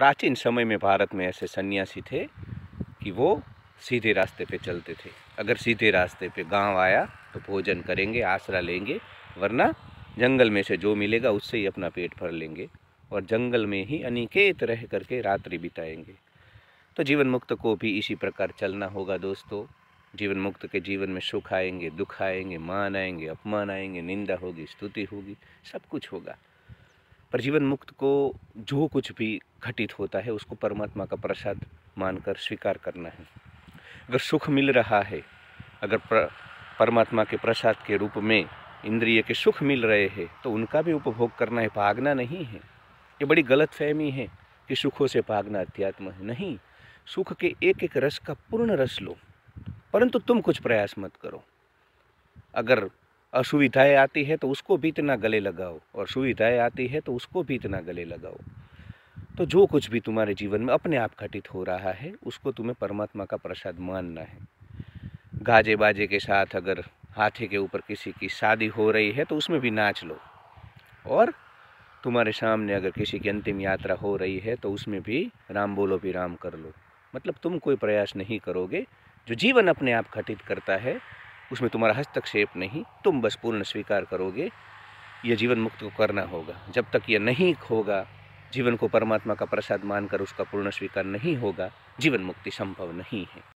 प्राचीन समय में भारत में ऐसे सन्यासी थे कि वो सीधे रास्ते पे चलते थे अगर सीधे रास्ते पे गांव आया तो भोजन करेंगे आसरा लेंगे वरना जंगल में से जो मिलेगा उससे ही अपना पेट भर लेंगे और जंगल में ही अनिकेत रह करके रात्रि बिताएंगे तो जीवन मुक्त को भी इसी प्रकार चलना होगा दोस्तों जीवन मुक्त के जीवन में सुख आएंगे दुख आएंगे मान आएंगे अपमान आएंगे निंदा होगी स्तुति होगी सब कुछ होगा पर जीवन मुक्त को जो कुछ भी घटित होता है उसको परमात्मा का प्रसाद मानकर स्वीकार करना है अगर सुख मिल रहा है अगर परमात्मा के प्रसाद के रूप में इंद्रिय के सुख मिल रहे हैं तो उनका भी उपभोग करना है भागना नहीं है ये बड़ी गलत फहमी है कि सुखों से भागना अध्यात्म है नहीं सुख के एक एक रस का पूर्ण रस लो परंतु तुम कुछ प्रयास मत करो अगर असुविधाएं आती है तो उसको भी इतना गले लगाओ और सुविधाएं आती है तो उसको भी इतना गले लगाओ तो जो कुछ भी तुम्हारे जीवन में अपने आप घटित हो रहा है उसको तुम्हें परमात्मा का प्रसाद मानना है गाजे बाजे के साथ अगर हाथी के ऊपर किसी की शादी हो रही है तो उसमें भी नाच लो और तुम्हारे सामने अगर किसी की अंतिम यात्रा हो रही है तो उसमें भी राम बोलो भी राम कर लो मतलब तुम कोई प्रयास नहीं करोगे जो जीवन अपने आप घटित करता है उसमें तुम्हारा हस्तक्षेप नहीं तुम बस पूर्ण स्वीकार करोगे यह जीवन मुक्त को करना होगा जब तक यह नहीं होगा जीवन को परमात्मा का प्रसाद मानकर उसका पूर्ण स्वीकार नहीं होगा जीवन मुक्ति संभव नहीं है